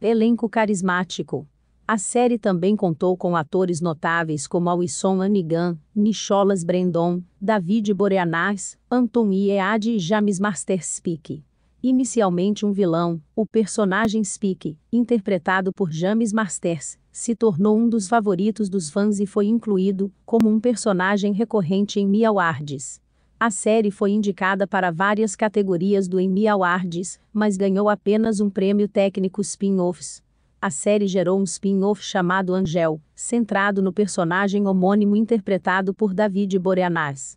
Elenco carismático. A série também contou com atores notáveis como Alisson Anigan, Nicholas Brendon, David Boreanaz, Anton Iead e James Master Speak. Inicialmente um vilão, o personagem Speak, interpretado por James Masters, se tornou um dos favoritos dos fãs e foi incluído como um personagem recorrente em Miawards. A série foi indicada para várias categorias do Emmy Awards, mas ganhou apenas um prêmio técnico spin-offs. A série gerou um spin-off chamado Angel, centrado no personagem homônimo interpretado por David Boreanaz.